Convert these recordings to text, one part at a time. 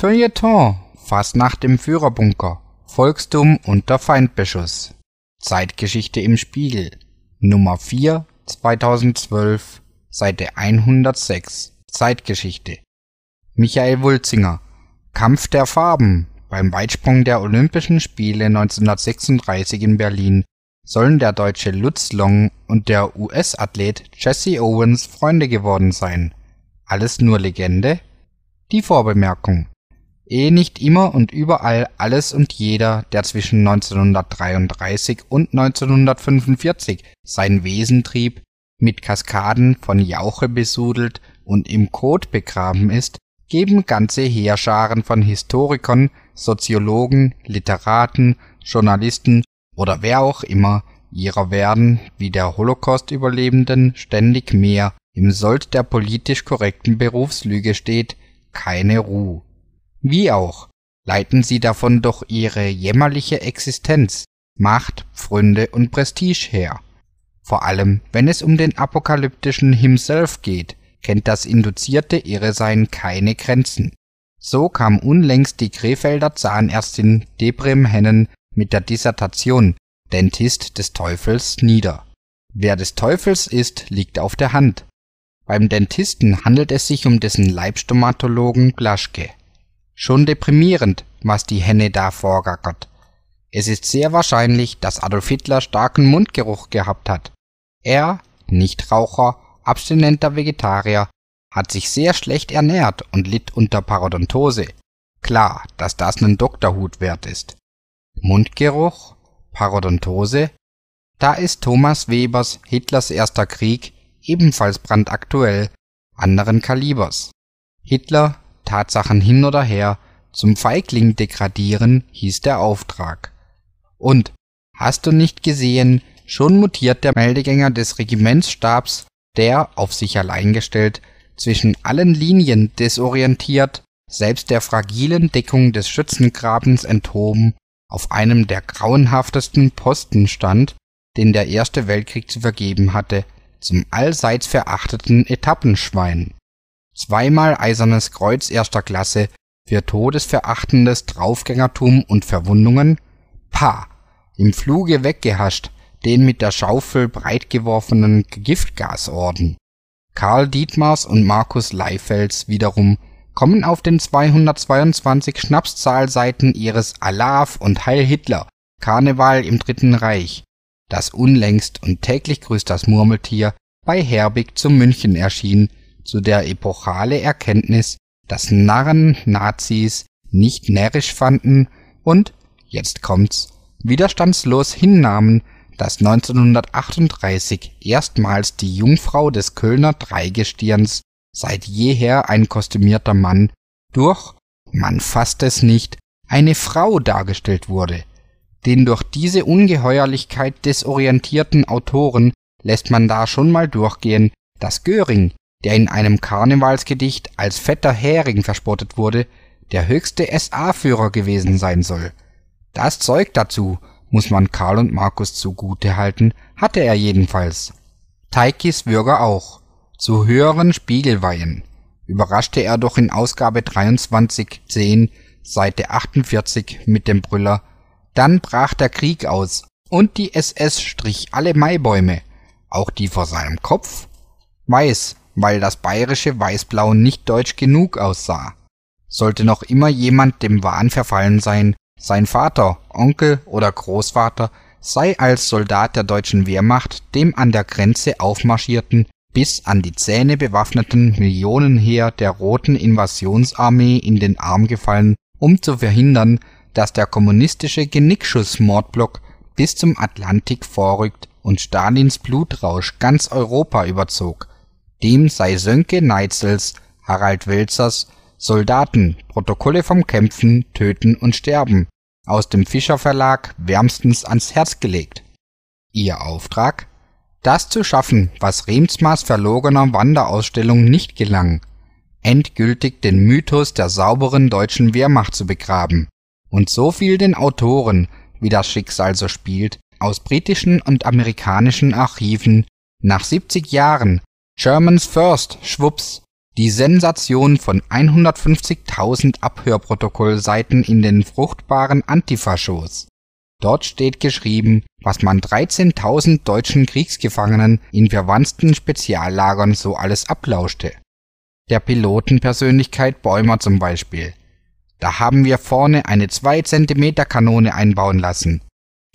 Feuilleton Fastnacht im Führerbunker Volkstum unter Feindbeschuss Zeitgeschichte im Spiegel Nummer 4 2012 Seite 106 Zeitgeschichte Michael Wulzinger Kampf der Farben beim Weitsprung der Olympischen Spiele 1936 in Berlin sollen der Deutsche Lutz Long und der US-Athlet Jesse Owens Freunde geworden sein. Alles nur Legende? Die Vorbemerkung eh nicht immer und überall alles und jeder, der zwischen 1933 und 1945 sein Wesen trieb, mit Kaskaden von Jauche besudelt und im Kot begraben ist, geben ganze Heerscharen von Historikern, Soziologen, Literaten, Journalisten oder wer auch immer ihrer werden, wie der Holocaust-Überlebenden, ständig mehr im Sold der politisch korrekten Berufslüge steht, keine Ruhe. Wie auch leiten sie davon doch ihre jämmerliche Existenz, Macht, Pfründe und Prestige her. Vor allem, wenn es um den apokalyptischen Himself geht, kennt das induzierte Irresein keine Grenzen. So kam unlängst die Krefelder Zahnärztin Debrem Hennen mit der Dissertation Dentist des Teufels nieder. Wer des Teufels ist, liegt auf der Hand. Beim Dentisten handelt es sich um dessen Leibstomatologen Glaschke. Schon deprimierend, was die Henne da vorgackert. Es ist sehr wahrscheinlich, dass Adolf Hitler starken Mundgeruch gehabt hat. Er, Nichtraucher, abstinenter Vegetarier, hat sich sehr schlecht ernährt und litt unter Parodontose. Klar, dass das nen Doktorhut wert ist. Mundgeruch, Parodontose, da ist Thomas Webers Hitlers erster Krieg ebenfalls brandaktuell, anderen Kalibers. Hitler Tatsachen hin oder her, zum Feigling degradieren hieß der Auftrag. Und hast du nicht gesehen, schon mutiert der Meldegänger des Regimentsstabs, der, auf sich allein gestellt, zwischen allen Linien desorientiert, selbst der fragilen Deckung des Schützengrabens enthoben, auf einem der grauenhaftesten Posten stand, den der Erste Weltkrieg zu vergeben hatte, zum allseits verachteten Etappenschwein zweimal Eisernes Kreuz erster Klasse für todesverachtendes Draufgängertum und Verwundungen, Pah, im Fluge weggehascht, den mit der Schaufel breitgeworfenen Giftgasorden. Karl Dietmars und Markus Leifels wiederum kommen auf den 222 Schnapszahlseiten ihres Alaf und Heil Hitler Karneval im Dritten Reich, das unlängst und täglich grüßt das Murmeltier bei Herbig zu München erschien, zu der epochale Erkenntnis, dass Narren Nazis nicht närrisch fanden und, jetzt kommt's, widerstandslos hinnahmen, dass 1938 erstmals die Jungfrau des Kölner Dreigestirns, seit jeher ein kostümierter Mann, durch, man fasst es nicht, eine Frau dargestellt wurde. Den durch diese Ungeheuerlichkeit desorientierten Autoren lässt man da schon mal durchgehen, dass Göring, der in einem Karnevalsgedicht als fetter Hering verspottet wurde, der höchste SA-Führer gewesen sein soll. Das Zeug dazu, muss man Karl und Markus zugute halten, hatte er jedenfalls. Teikis Bürger auch. Zu höheren Spiegelweihen überraschte er doch in Ausgabe 2310 Seite 48 mit dem Brüller Dann brach der Krieg aus und die SS strich alle Maibäume, auch die vor seinem Kopf. Weiß, weil das bayerische Weißblau nicht deutsch genug aussah. Sollte noch immer jemand dem Wahn verfallen sein, sein Vater, Onkel oder Großvater sei als Soldat der deutschen Wehrmacht dem an der Grenze aufmarschierten, bis an die Zähne bewaffneten Millionenheer der roten Invasionsarmee in den Arm gefallen, um zu verhindern, dass der kommunistische Genickschuss-Mordblock bis zum Atlantik vorrückt und Stalins Blutrausch ganz Europa überzog. Dem sei Sönke Neitzels, Harald Welzers Soldaten. Protokolle vom Kämpfen, Töten und Sterben aus dem Fischer Verlag wärmstens ans Herz gelegt. Ihr Auftrag? Das zu schaffen, was Remsmars verlogener Wanderausstellung nicht gelang, endgültig den Mythos der sauberen deutschen Wehrmacht zu begraben und so viel den Autoren, wie das Schicksal so spielt, aus britischen und amerikanischen Archiven nach 70 Jahren Germans First, schwups. Die Sensation von 150.000 Abhörprotokollseiten in den fruchtbaren Antifa-Shows. Dort steht geschrieben, was man 13.000 deutschen Kriegsgefangenen in verwandten Speziallagern so alles ablauschte. Der Pilotenpersönlichkeit Bäumer zum Beispiel. Da haben wir vorne eine 2 cm Kanone einbauen lassen.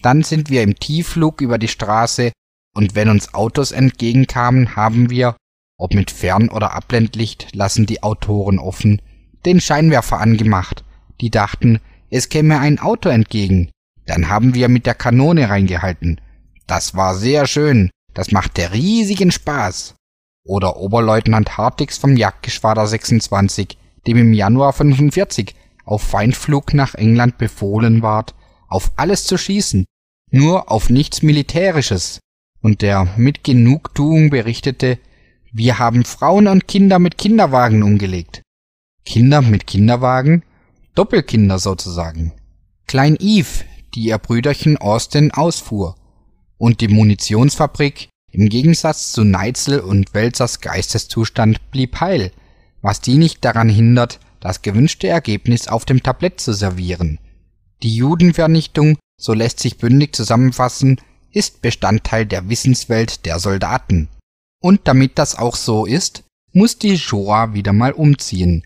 Dann sind wir im Tiefflug über die Straße und wenn uns Autos entgegenkamen, haben wir, ob mit Fern- oder Abblendlicht, lassen die Autoren offen, den Scheinwerfer angemacht. Die dachten, es käme ein Auto entgegen. Dann haben wir mit der Kanone reingehalten. Das war sehr schön. Das machte riesigen Spaß. Oder Oberleutnant Hartigs vom Jagdgeschwader 26, dem im Januar 45 auf Feindflug nach England befohlen ward, auf alles zu schießen, nur auf nichts Militärisches und der mit Genugtuung berichtete, wir haben Frauen und Kinder mit Kinderwagen umgelegt. Kinder mit Kinderwagen? Doppelkinder sozusagen. Klein Eve, die ihr Brüderchen Austin ausfuhr. Und die Munitionsfabrik, im Gegensatz zu Neitzel und Welzers Geisteszustand, blieb heil, was die nicht daran hindert, das gewünschte Ergebnis auf dem Tablett zu servieren. Die Judenvernichtung, so lässt sich bündig zusammenfassen, ist Bestandteil der Wissenswelt der Soldaten. Und damit das auch so ist, muss die Shoah wieder mal umziehen,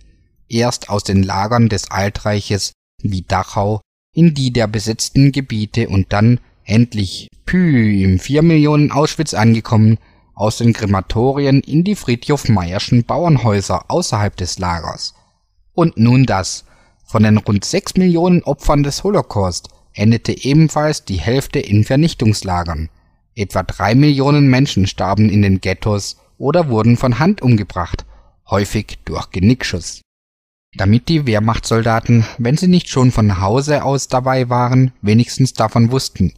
erst aus den Lagern des Altreiches wie Dachau in die der besetzten Gebiete und dann endlich, pü, im 4 Millionen Auschwitz angekommen, aus den Krematorien in die Friedhof-Meierschen Bauernhäuser außerhalb des Lagers. Und nun das, von den rund 6 Millionen Opfern des Holocaust endete ebenfalls die Hälfte in Vernichtungslagern, etwa drei Millionen Menschen starben in den Ghettos oder wurden von Hand umgebracht, häufig durch Genickschuss. Damit die Wehrmachtssoldaten, wenn sie nicht schon von Hause aus dabei waren, wenigstens davon wussten.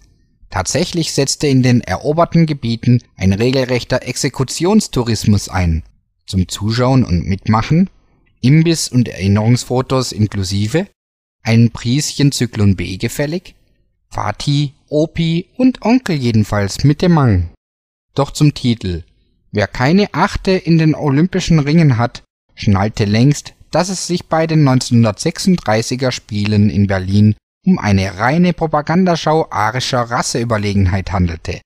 Tatsächlich setzte in den eroberten Gebieten ein regelrechter Exekutionstourismus ein. Zum Zuschauen und Mitmachen, Imbiss- und Erinnerungsfotos inklusive, ein Prieschen Zyklon B gefällig, Vati, Opi und Onkel jedenfalls mit dem Mang. Doch zum Titel. Wer keine Achte in den Olympischen Ringen hat, schnallte längst, dass es sich bei den 1936er Spielen in Berlin um eine reine Propagandaschau arischer Rasseüberlegenheit handelte.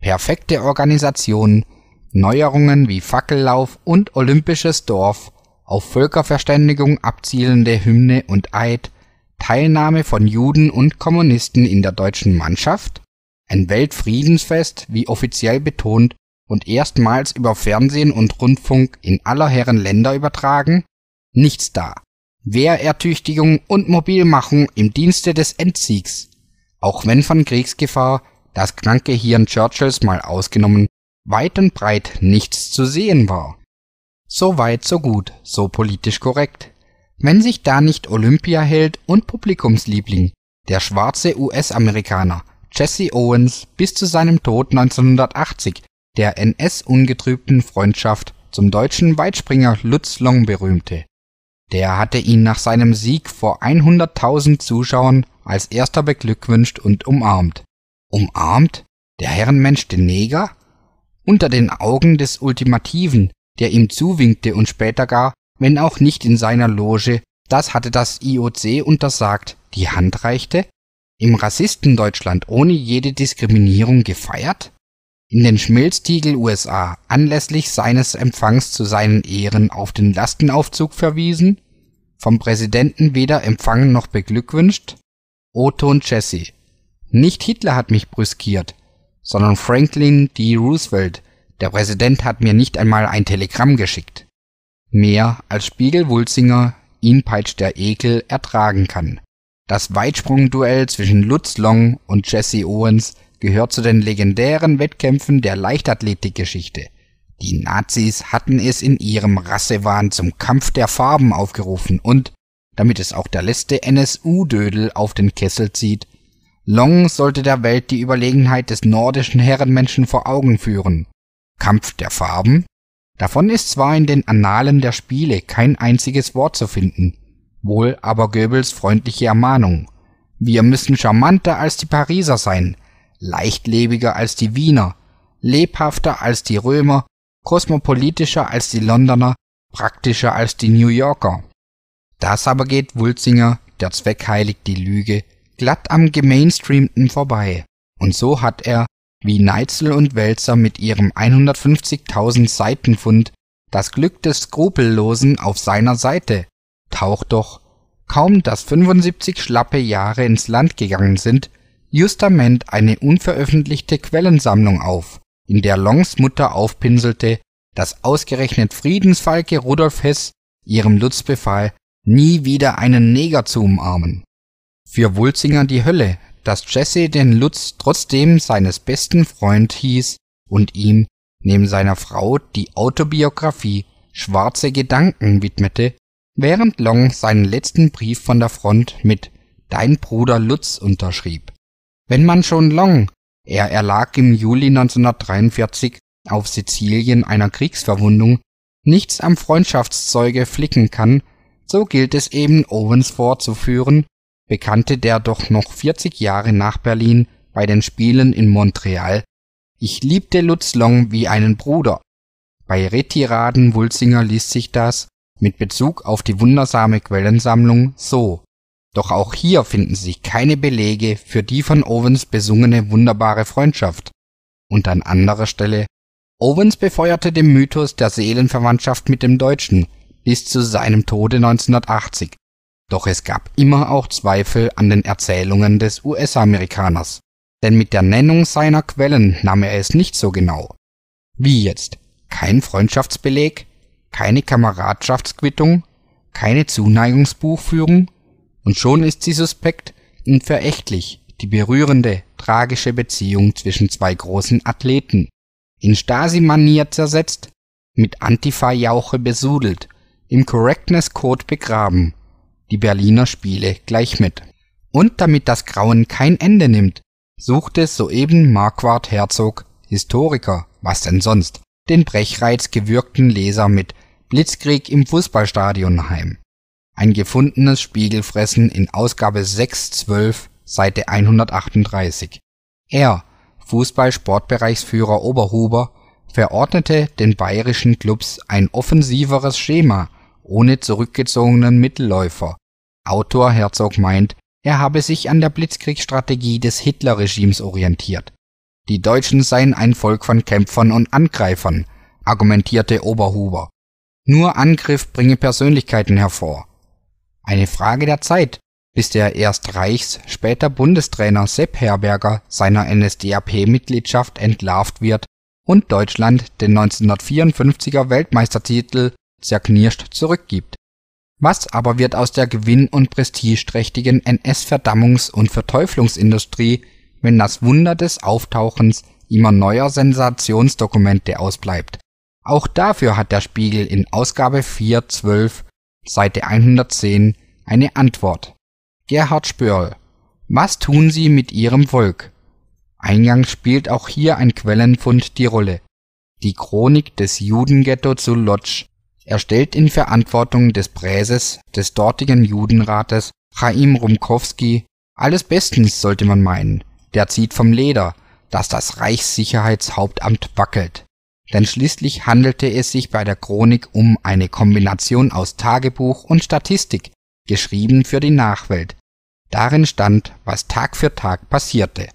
Perfekte Organisation, Neuerungen wie Fackellauf und Olympisches Dorf, auf Völkerverständigung abzielende Hymne und Eid, Teilnahme von Juden und Kommunisten in der deutschen Mannschaft, ein Weltfriedensfest, wie offiziell betont und erstmals über Fernsehen und Rundfunk in aller Herren Länder übertragen, nichts da. Wehrertüchtigung und Mobilmachung im Dienste des Endsiegs, auch wenn von Kriegsgefahr, das kranke Hirn Churchills mal ausgenommen, weit und breit nichts zu sehen war. So weit, so gut, so politisch korrekt wenn sich da nicht Olympiaheld und Publikumsliebling, der schwarze US-Amerikaner Jesse Owens bis zu seinem Tod 1980 der NS-ungetrübten Freundschaft zum deutschen Weitspringer Lutz Long berühmte. Der hatte ihn nach seinem Sieg vor 100.000 Zuschauern als erster beglückwünscht und umarmt. Umarmt? Der Herrenmensch den Neger? Unter den Augen des Ultimativen, der ihm zuwinkte und später gar wenn auch nicht in seiner Loge, das hatte das IOC untersagt, die Hand reichte, im Rassistendeutschland ohne jede Diskriminierung gefeiert, in den Schmilztiegel USA anlässlich seines Empfangs zu seinen Ehren auf den Lastenaufzug verwiesen, vom Präsidenten weder empfangen noch beglückwünscht, Otto und Jesse. Nicht Hitler hat mich brüskiert, sondern Franklin D. Roosevelt, der Präsident hat mir nicht einmal ein Telegramm geschickt. Mehr als Spiegel Wulzinger, ihn peitscht der Ekel, ertragen kann. Das Weitsprungduell zwischen Lutz Long und Jesse Owens gehört zu den legendären Wettkämpfen der Leichtathletikgeschichte. Die Nazis hatten es in ihrem Rassewahn zum Kampf der Farben aufgerufen und, damit es auch der letzte NSU-Dödel auf den Kessel zieht, Long sollte der Welt die Überlegenheit des nordischen Herrenmenschen vor Augen führen. Kampf der Farben? Davon ist zwar in den Annalen der Spiele kein einziges Wort zu finden, wohl aber Goebbels freundliche Ermahnung: „ Wir müssen charmanter als die Pariser sein, leichtlebiger als die Wiener, lebhafter als die Römer, kosmopolitischer als die Londoner, praktischer als die New Yorker. “Das aber geht Wulzinger – der Zweck heiligt die Lüge – glatt am gemainstreamten vorbei, und so hat er wie Neitzel und Wälzer mit ihrem 150.000 Seitenfund das Glück des Skrupellosen auf seiner Seite, taucht doch, kaum dass 75 schlappe Jahre ins Land gegangen sind, justament eine unveröffentlichte Quellensammlung auf, in der Longs Mutter aufpinselte, dass ausgerechnet Friedensfalke Rudolf Hess ihrem Lutz nie wieder einen Neger zu umarmen. Für Wulzinger die Hölle, dass Jesse den Lutz trotzdem seines besten Freund hieß und ihm neben seiner Frau die Autobiografie Schwarze Gedanken widmete, während Long seinen letzten Brief von der Front mit Dein Bruder Lutz unterschrieb. Wenn man schon Long, er erlag im Juli 1943 auf Sizilien einer Kriegsverwundung, nichts am Freundschaftszeuge flicken kann, so gilt es eben Owens vorzuführen, bekannte der doch noch 40 Jahre nach Berlin bei den Spielen in Montreal, ich liebte Lutz Long wie einen Bruder. Bei Retiraden Wulzinger liest sich das, mit Bezug auf die wundersame Quellensammlung, so. Doch auch hier finden sich keine Belege für die von Owens besungene wunderbare Freundschaft. Und an anderer Stelle, Owens befeuerte den Mythos der Seelenverwandtschaft mit dem Deutschen bis zu seinem Tode 1980 doch es gab immer auch Zweifel an den Erzählungen des US-Amerikaners, denn mit der Nennung seiner Quellen nahm er es nicht so genau. Wie jetzt? Kein Freundschaftsbeleg, keine Kameradschaftsquittung, keine Zuneigungsbuchführung, und schon ist sie suspekt und verächtlich, die berührende, tragische Beziehung zwischen zwei großen Athleten, in Stasi-Manier zersetzt, mit Antifa-Jauche besudelt, im Correctness-Code begraben die Berliner Spiele gleich mit. Und damit das Grauen kein Ende nimmt, suchte soeben Marquard Herzog, Historiker, was denn sonst, den Brechreiz gewürgten Leser mit Blitzkrieg im Fußballstadion heim. Ein gefundenes Spiegelfressen in Ausgabe 612, Seite 138. Er, Fußball-Sportbereichsführer Oberhuber, verordnete den bayerischen Clubs ein offensiveres Schema ohne zurückgezogenen Mittelläufer, Autor Herzog meint, er habe sich an der Blitzkriegsstrategie des Hitlerregimes orientiert. Die Deutschen seien ein Volk von Kämpfern und Angreifern, argumentierte Oberhuber. Nur Angriff bringe Persönlichkeiten hervor. Eine Frage der Zeit, bis der erst Reichs, später Bundestrainer Sepp Herberger seiner NSDAP-Mitgliedschaft entlarvt wird und Deutschland den 1954er Weltmeistertitel zerknirscht zurückgibt was aber wird aus der gewinn und prestigeträchtigen NS-Verdammungs und Verteuflungsindustrie, wenn das Wunder des Auftauchens immer neuer Sensationsdokumente ausbleibt? Auch dafür hat der Spiegel in Ausgabe 412, Seite 110 eine Antwort. Gerhard Spörl: Was tun Sie mit Ihrem Volk? Eingangs spielt auch hier ein Quellenfund die Rolle. Die Chronik des Judenghetto zu Lodz er stellt in Verantwortung des Präses des dortigen Judenrates Chaim Rumkowski „ alles bestens, sollte man meinen, der zieht vom Leder, dass das Reichssicherheitshauptamt wackelt “, denn schließlich handelte es sich bei der Chronik um eine Kombination aus Tagebuch und Statistik, geschrieben für die Nachwelt. Darin stand, was Tag für Tag passierte.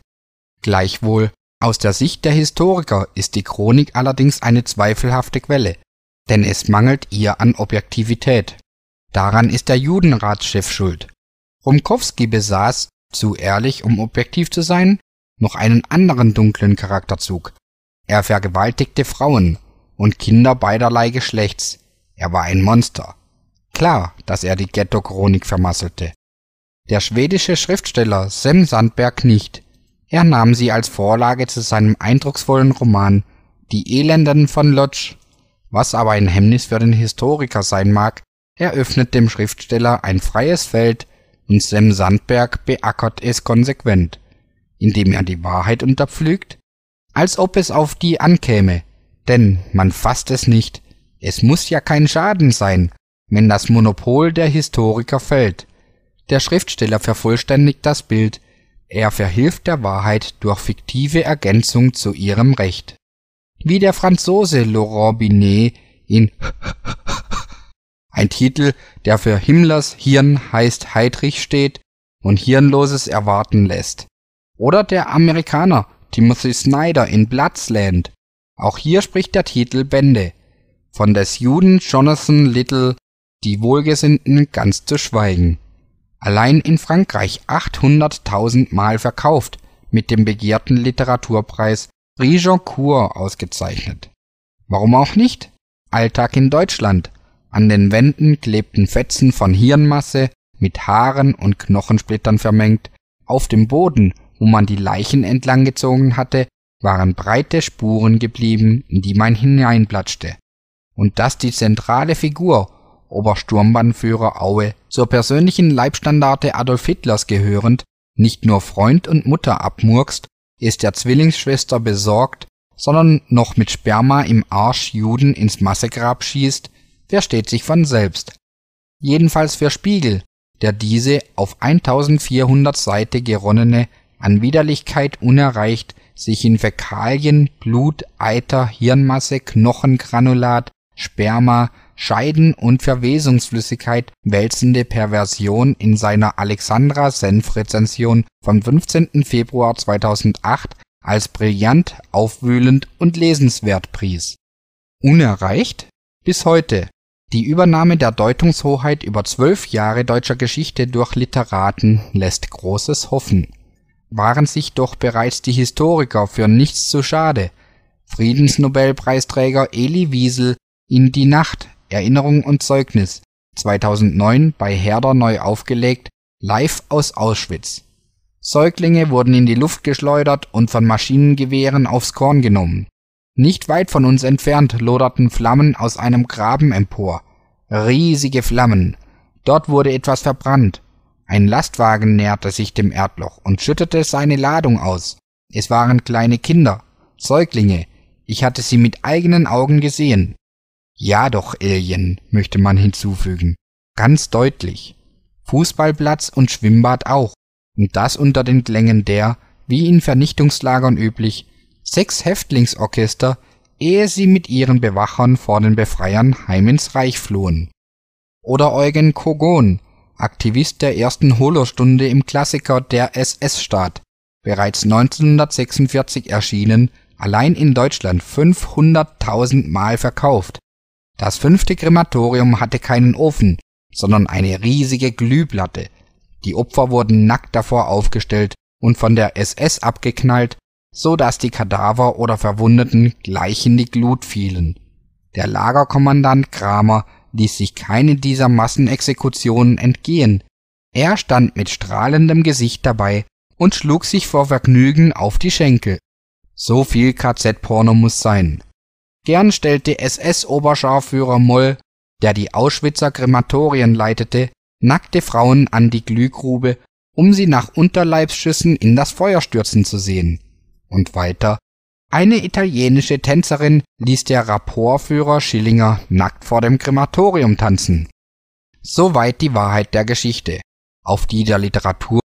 Gleichwohl, aus der Sicht der Historiker ist die Chronik allerdings eine zweifelhafte Quelle denn es mangelt ihr an Objektivität. Daran ist der Judenratschef schuld. Rumkowski besaß, zu ehrlich, um objektiv zu sein, noch einen anderen dunklen Charakterzug. Er vergewaltigte Frauen und Kinder beiderlei Geschlechts. Er war ein Monster. Klar, dass er die Ghetto-Chronik vermasselte. Der schwedische Schriftsteller Sem Sandberg nicht. Er nahm sie als Vorlage zu seinem eindrucksvollen Roman Die Elenden von Lodge was aber ein Hemmnis für den Historiker sein mag, eröffnet dem Schriftsteller ein freies Feld und Sam Sandberg beackert es konsequent, indem er die Wahrheit unterpflügt, als ob es auf die ankäme, denn man fasst es nicht, es muss ja kein Schaden sein, wenn das Monopol der Historiker fällt. Der Schriftsteller vervollständigt das Bild, er verhilft der Wahrheit durch fiktive Ergänzung zu ihrem Recht wie der Franzose Laurent Binet in ein Titel, der für Himmlers Hirn heißt Heidrich steht und Hirnloses erwarten lässt. Oder der Amerikaner Timothy Snyder in Bloodsland. Auch hier spricht der Titel Bände. Von des Juden Jonathan Little die Wohlgesinnten ganz zu schweigen. Allein in Frankreich 800.000 Mal verkauft mit dem begehrten Literaturpreis Prix Goncourt ausgezeichnet. Warum auch nicht? Alltag in Deutschland. An den Wänden klebten Fetzen von Hirnmasse, mit Haaren und Knochensplittern vermengt. Auf dem Boden, wo man die Leichen entlanggezogen hatte, waren breite Spuren geblieben, in die man hineinplatschte. Und dass die zentrale Figur, Obersturmbannführer Aue, zur persönlichen Leibstandarte Adolf Hitlers gehörend, nicht nur Freund und Mutter abmurkst, ist der Zwillingsschwester besorgt, sondern noch mit Sperma im Arsch Juden ins Massegrab schießt, versteht sich von selbst. Jedenfalls für Spiegel, der diese auf 1400 Seite geronnene, an Widerlichkeit unerreicht, sich in Fäkalien, Blut, Eiter, Hirnmasse, Knochengranulat, Sperma, Scheiden und Verwesungsflüssigkeit wälzende Perversion in seiner Alexandra Senf Rezension vom 15. Februar 2008 als brillant, aufwühlend und lesenswert pries. Unerreicht? Bis heute. Die Übernahme der Deutungshoheit über zwölf Jahre deutscher Geschichte durch Literaten lässt Großes hoffen. Waren sich doch bereits die Historiker für nichts zu schade. Friedensnobelpreisträger Eli Wiesel in Die Nacht Erinnerung und Zeugnis, 2009 bei Herder neu aufgelegt, live aus Auschwitz. Säuglinge wurden in die Luft geschleudert und von Maschinengewehren aufs Korn genommen. Nicht weit von uns entfernt loderten Flammen aus einem Graben empor. Riesige Flammen. Dort wurde etwas verbrannt. Ein Lastwagen näherte sich dem Erdloch und schüttete seine Ladung aus. Es waren kleine Kinder, Säuglinge. Ich hatte sie mit eigenen Augen gesehen. Ja doch, Alien, möchte man hinzufügen. Ganz deutlich. Fußballplatz und Schwimmbad auch. Und das unter den Klängen der, wie in Vernichtungslagern üblich, sechs Häftlingsorchester, ehe sie mit ihren Bewachern vor den Befreiern heim ins Reich flohen. Oder Eugen Kogon, Aktivist der ersten Holostunde im Klassiker der SS-Staat, bereits 1946 erschienen, allein in Deutschland 500.000 Mal verkauft, das fünfte Krematorium hatte keinen Ofen, sondern eine riesige Glühplatte. Die Opfer wurden nackt davor aufgestellt und von der SS abgeknallt, so dass die Kadaver oder Verwundeten gleich in die Glut fielen. Der Lagerkommandant Kramer ließ sich keine dieser Massenexekutionen entgehen. Er stand mit strahlendem Gesicht dabei und schlug sich vor Vergnügen auf die Schenkel. So viel KZ-Porno muss sein. Gern stellte SS-Oberscharführer Moll, der die Auschwitzer Krematorien leitete, nackte Frauen an die Glühgrube, um sie nach Unterleibsschüssen in das Feuer stürzen zu sehen. Und weiter eine italienische Tänzerin ließ der Rapportführer Schillinger nackt vor dem Krematorium tanzen. Soweit die Wahrheit der Geschichte, auf die der Literatur